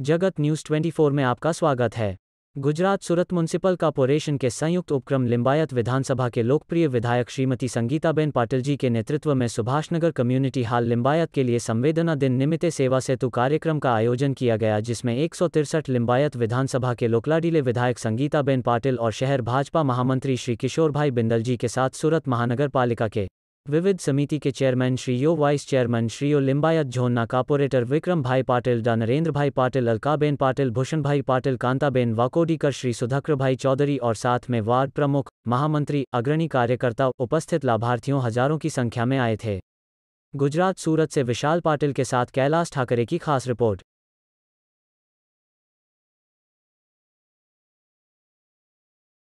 जगत न्यूज़ 24 में आपका स्वागत है गुजरात सूरत म्यूनसिपल कॉरपोरेशन के संयुक्त उपक्रम लिंबायत विधानसभा के लोकप्रिय विधायक श्रीमती संगीताबेन पाटिल जी के नेतृत्व में सुभाषनगर कम्युनिटी हॉल लिंबायत के लिए संवेदना दिन निमित्त सेवा सेतु कार्यक्रम का आयोजन किया गया जिसमें एक लिंबायत विधानसभा के लोकलाडीले विधायक संगीताबेन पाटिल और शहर भाजपा महामंत्री श्री किशोर भाई बिंदल जी के साथ सूरत महानगर पालिका के विविध समिति के चेयरमैन श्री यो वाइस चेयरमैन श्री यो लिम्बायत झोन्ना कॉपोरेटर विक्रम भाई पाटिल डा नरेंद्र भाई पाटिल अलकाबेन पाटिल भूषण भाई पाटिल कांताबेन वाकोडीकर श्री सुधाकर भाई चौधरी और साथ में वार्ड प्रमुख महामंत्री अग्रणी कार्यकर्ता उपस्थित लाभार्थियों हजारों की संख्या में आए थे गुजरात सूरत से विशाल पाटिल के साथ कैलाश ठाकरे की खास रिपोर्ट